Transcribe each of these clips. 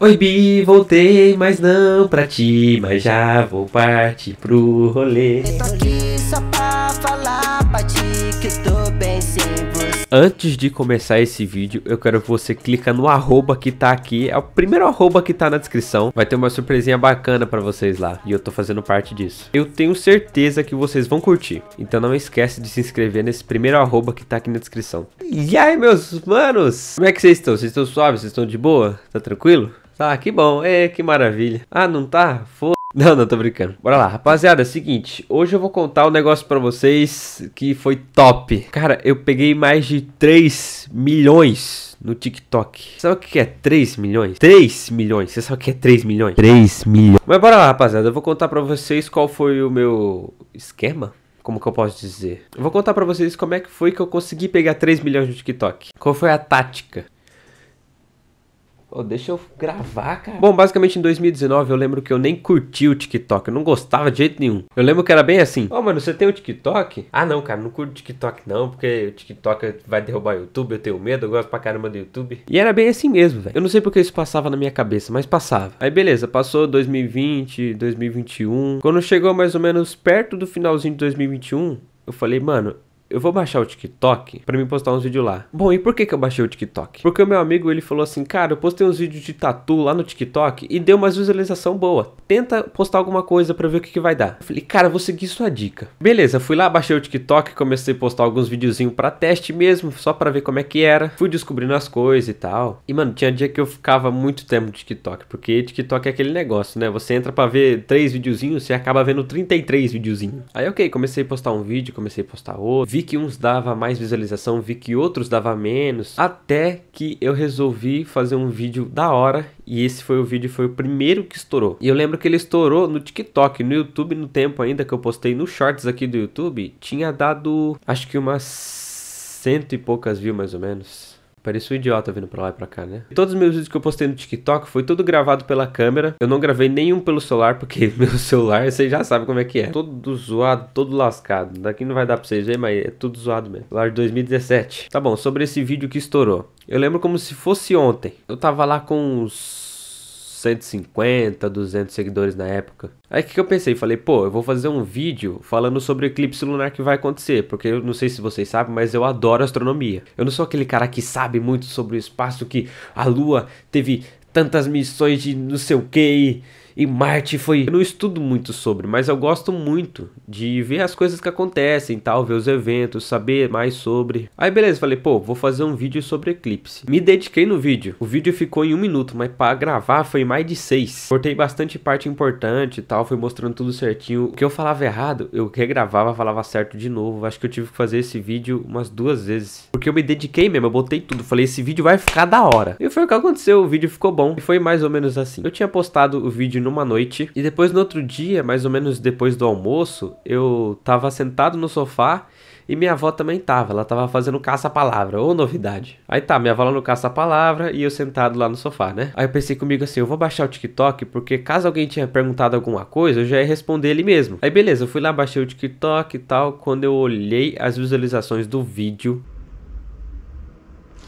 Oi, Bi, voltei, mas não pra ti, mas já vou partir pro rolê. aqui só pra falar que bem sem você. Antes de começar esse vídeo, eu quero que você clica no arroba que tá aqui, é o primeiro arroba que tá na descrição. Vai ter uma surpresinha bacana pra vocês lá, e eu tô fazendo parte disso. Eu tenho certeza que vocês vão curtir, então não esquece de se inscrever nesse primeiro arroba que tá aqui na descrição. E aí, meus manos, como é que vocês estão? Vocês estão suaves? Vocês estão de boa? Tá tranquilo? Ah, que bom. É, que maravilha. Ah, não tá? Foda. Não, não, tô brincando. Bora lá. Rapaziada, é o seguinte. Hoje eu vou contar um negócio pra vocês que foi top. Cara, eu peguei mais de 3 milhões no TikTok. Sabe o que é 3 milhões? 3 milhões. Você sabe o que é 3 milhões? 3 milhões. Mas bora lá, rapaziada. Eu vou contar pra vocês qual foi o meu esquema como que eu posso dizer? Eu vou contar para vocês como é que foi que eu consegui pegar 3 milhões no TikTok. Qual foi a tática? deixa eu gravar, cara. Bom, basicamente em 2019 eu lembro que eu nem curti o TikTok. Eu não gostava de jeito nenhum. Eu lembro que era bem assim: Ô, oh, mano, você tem o TikTok? Ah, não, cara, não curto TikTok não, porque o TikTok vai derrubar o YouTube. Eu tenho medo, eu gosto pra caramba do YouTube. E era bem assim mesmo, velho. Eu não sei porque isso passava na minha cabeça, mas passava. Aí beleza, passou 2020, 2021. Quando chegou mais ou menos perto do finalzinho de 2021, eu falei, mano, eu vou baixar o TikTok para me postar uns vídeos lá. Bom, e por que que eu baixei o TikTok? Porque o meu amigo, ele falou assim, cara, eu postei uns vídeos de tatu lá no TikTok e deu uma visualização boa. Tenta postar alguma coisa para ver o que que vai dar. Eu falei, cara, vou seguir sua dica. Beleza, fui lá, baixei o TikTok, comecei a postar alguns videozinhos para teste mesmo, só para ver como é que era. Fui descobrindo as coisas e tal. E, mano, tinha dia que eu ficava muito tempo no TikTok, porque TikTok é aquele negócio, né? Você entra para ver três videozinhos, você acaba vendo 33 videozinhos. Aí, ok, comecei a postar um vídeo, comecei a postar outro vi que uns dava mais visualização, vi que outros dava menos, até que eu resolvi fazer um vídeo da hora e esse foi o vídeo, foi o primeiro que estourou. E eu lembro que ele estourou no TikTok, no YouTube, no tempo ainda que eu postei no Shorts aqui do YouTube, tinha dado acho que umas cento e poucas views mais ou menos. Parecia um idiota vindo pra lá e pra cá, né? Todos os meus vídeos que eu postei no TikTok foi tudo gravado pela câmera. Eu não gravei nenhum pelo celular, porque meu celular, vocês já sabem como é que é. Todo zoado, todo lascado. Daqui não vai dar pra vocês verem, mas é tudo zoado mesmo. Lá de 2017. Tá bom, sobre esse vídeo que estourou. Eu lembro como se fosse ontem. Eu tava lá com uns 150, 200 seguidores na época. Aí o que, que eu pensei? Falei, pô, eu vou fazer um vídeo falando sobre o eclipse lunar que vai acontecer, porque eu não sei se vocês sabem, mas eu adoro astronomia. Eu não sou aquele cara que sabe muito sobre o espaço, que a Lua teve tantas missões de não sei o que. E e Marte foi. Eu não estudo muito sobre, mas eu gosto muito de ver as coisas que acontecem, tal, ver os eventos, saber mais sobre. Aí beleza, falei, pô, vou fazer um vídeo sobre eclipse. Me dediquei no vídeo. O vídeo ficou em um minuto, mas para gravar foi mais de seis. Cortei bastante parte importante e tal, fui mostrando tudo certinho. O que eu falava errado, eu regravava, falava certo de novo. Acho que eu tive que fazer esse vídeo umas duas vezes. Porque eu me dediquei mesmo, eu botei tudo. Falei, esse vídeo vai ficar da hora. E foi o que aconteceu, o vídeo ficou bom. E foi mais ou menos assim. Eu tinha postado o vídeo no numa noite. E depois no outro dia, mais ou menos depois do almoço, eu tava sentado no sofá e minha avó também tava, ela tava fazendo caça-palavra, ou novidade. Aí tá, minha avó lá no caça-palavra e eu sentado lá no sofá, né? Aí eu pensei comigo assim, eu vou baixar o TikTok, porque caso alguém tinha perguntado alguma coisa, eu já ia responder ele mesmo. Aí beleza, eu fui lá, baixei o TikTok e tal, quando eu olhei as visualizações do vídeo,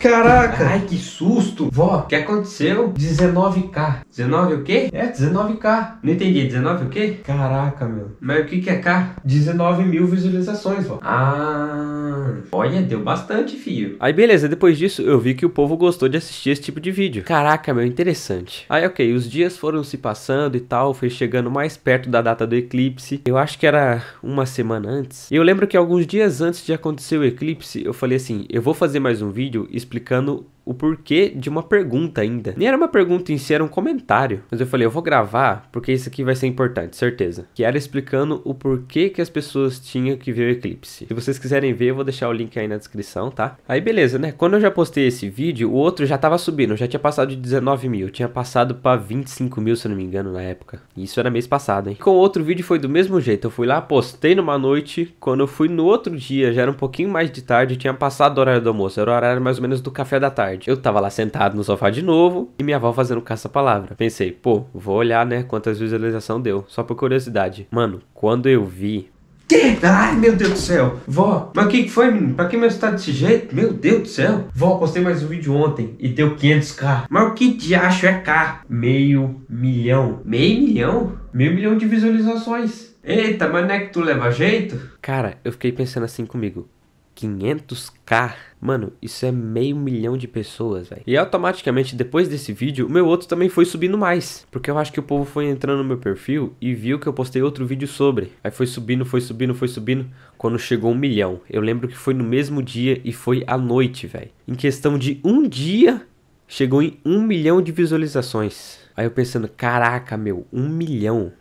Caraca! Ai, que susto! Vó, o que aconteceu? 19k. 19 o quê? É, 19k. Não entendi, 19 o quê? Caraca, meu. Mas o que que é k? 19 mil visualizações, vó. Ah, olha, deu bastante, filho. Aí, beleza, depois disso eu vi que o povo gostou de assistir esse tipo de vídeo. Caraca, meu, interessante. Aí, ok, os dias foram se passando e tal, foi chegando mais perto da data do eclipse. Eu acho que era uma semana antes. E eu lembro que alguns dias antes de acontecer o eclipse, eu falei assim, eu vou fazer mais um vídeo explicando explicando o porquê de uma pergunta ainda. Nem era uma pergunta em si, era um comentário. Mas eu falei, eu vou gravar porque isso aqui vai ser importante, certeza. Que era explicando o porquê que as pessoas tinham que ver o eclipse. Se vocês quiserem ver, eu vou deixar o link aí na descrição, tá? Aí beleza, né? Quando eu já postei esse vídeo, o outro já tava subindo, já tinha passado de 19 mil, tinha passado pra 25 mil, se não me engano, na época. Isso era mês passado, hein? Com o outro vídeo foi do mesmo jeito, eu fui lá, postei numa noite, quando eu fui no outro dia, já era um pouquinho mais de tarde, tinha passado o horário do almoço, era o horário mais ou menos do café da tarde tarde. Eu tava lá sentado no sofá de novo e minha avó fazendo caça-palavra. Pensei, pô, vou olhar, né, quantas visualização deu, só por curiosidade. Mano, quando eu vi, que? Ai, meu Deus do céu. Vó, mas o que foi, menino? Pra que meu estado desse jeito? Meu Deus do céu. Vó, postei mais um vídeo ontem e deu 500k. Mas o que acho é k? Meio milhão. Meio milhão? Meio milhão de visualizações. Eita, mas não é que tu leva jeito? Cara, eu fiquei pensando assim comigo. 500k. Mano, isso é meio milhão de pessoas, velho. E automaticamente, depois desse vídeo, o meu outro também foi subindo mais. Porque eu acho que o povo foi entrando no meu perfil e viu que eu postei outro vídeo sobre. Aí foi subindo, foi subindo, foi subindo. Quando chegou um milhão. Eu lembro que foi no mesmo dia e foi à noite, velho. Em questão de um dia, chegou em um milhão de visualizações. Aí eu pensando, caraca, meu, um milhão.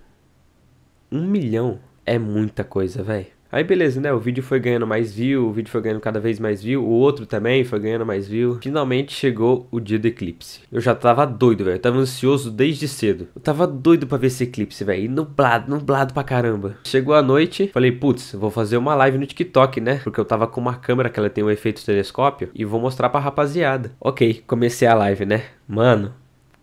Um milhão é muita coisa, velho. Aí beleza, né? O vídeo foi ganhando mais view, o vídeo foi ganhando cada vez mais view, o outro também foi ganhando mais view. Finalmente chegou o dia do eclipse. Eu já tava doido, velho. Eu tava ansioso desde cedo. Eu tava doido pra ver esse eclipse, velho. Nublado, nublado pra caramba. Chegou a noite, falei, putz, vou fazer uma live no TikTok, né? Porque eu tava com uma câmera que ela tem um efeito telescópio e vou mostrar pra rapaziada. Ok, comecei a live, né? Mano,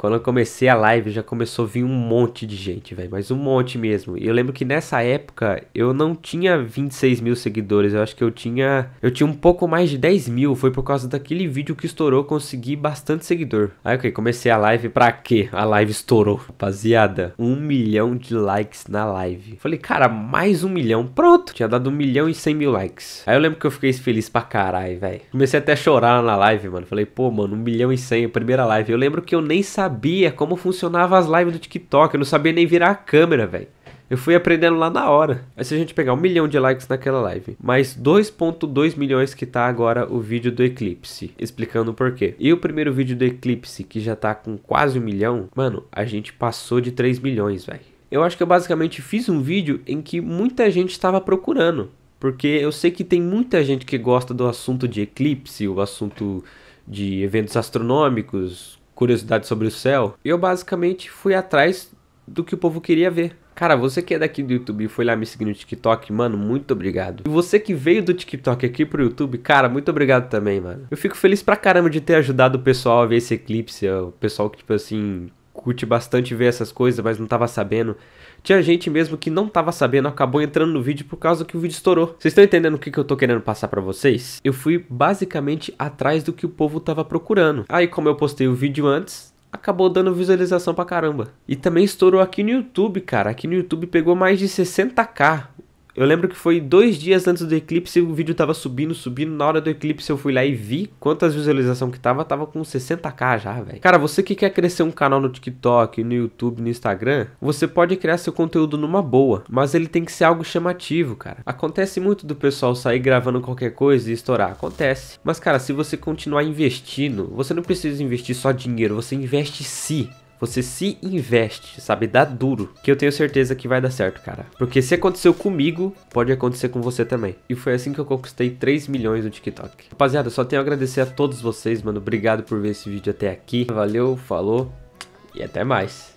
quando eu comecei a live, já começou a vir um monte de gente, velho. Mas um monte mesmo. E eu lembro que nessa época eu não tinha 26 mil seguidores. Eu acho que eu tinha. Eu tinha um pouco mais de 10 mil. Foi por causa daquele vídeo que estourou. Consegui bastante seguidor. Aí, ok, comecei a live pra quê? A live estourou. Rapaziada, um milhão de likes na live. Falei, cara, mais um milhão. Pronto. Tinha dado um milhão e 100 mil likes. Aí eu lembro que eu fiquei feliz pra caralho, velho. Comecei até a chorar na live, mano. Falei, pô, mano, um milhão e 100. Primeira live. Eu lembro que eu nem sabia sabia como funcionava as lives do TikTok, eu não sabia nem virar a câmera, velho. Eu fui aprendendo lá na hora. Aí se a gente pegar um milhão de likes naquela live, mais 2.2 milhões que tá agora o vídeo do Eclipse, explicando o porquê. E o primeiro vídeo do Eclipse, que já tá com quase um milhão, mano, a gente passou de 3 milhões, velho. Eu acho que eu basicamente fiz um vídeo em que muita gente estava procurando. Porque eu sei que tem muita gente que gosta do assunto de eclipse, o assunto de eventos astronômicos, curiosidade sobre o céu, eu basicamente fui atrás do que o povo queria ver. Cara, você que é daqui do YouTube e foi lá me seguir no TikTok, mano, muito obrigado. E você que veio do TikTok aqui pro YouTube, cara, muito obrigado também, mano. Eu fico feliz pra caramba de ter ajudado o pessoal a ver esse eclipse, o pessoal que, tipo assim, curte bastante ver essas coisas, mas não tava sabendo. Tinha gente mesmo que não tava sabendo, acabou entrando no vídeo por causa que o vídeo estourou. Vocês estão entendendo o que, que eu tô querendo passar para vocês? Eu fui basicamente atrás do que o povo tava procurando. Aí, como eu postei o vídeo antes, acabou dando visualização pra caramba. E também estourou aqui no YouTube, cara. Aqui no YouTube pegou mais de 60k eu lembro que foi dois dias antes do eclipse, o vídeo tava subindo, subindo. Na hora do eclipse eu fui lá e vi quantas visualizações que tava. Tava com 60k já, velho. Cara, você que quer crescer um canal no TikTok, no YouTube, no Instagram, você pode criar seu conteúdo numa boa, mas ele tem que ser algo chamativo, cara. Acontece muito do pessoal sair gravando qualquer coisa e estourar. Acontece. Mas, cara, se você continuar investindo, você não precisa investir só dinheiro, você investe sim. si. Você se investe, sabe? Dá duro. Que eu tenho certeza que vai dar certo, cara. Porque se aconteceu comigo, pode acontecer com você também. E foi assim que eu conquistei 3 milhões no TikTok. Rapaziada, só tenho a agradecer a todos vocês, mano. Obrigado por ver esse vídeo até aqui. Valeu, falou e até mais.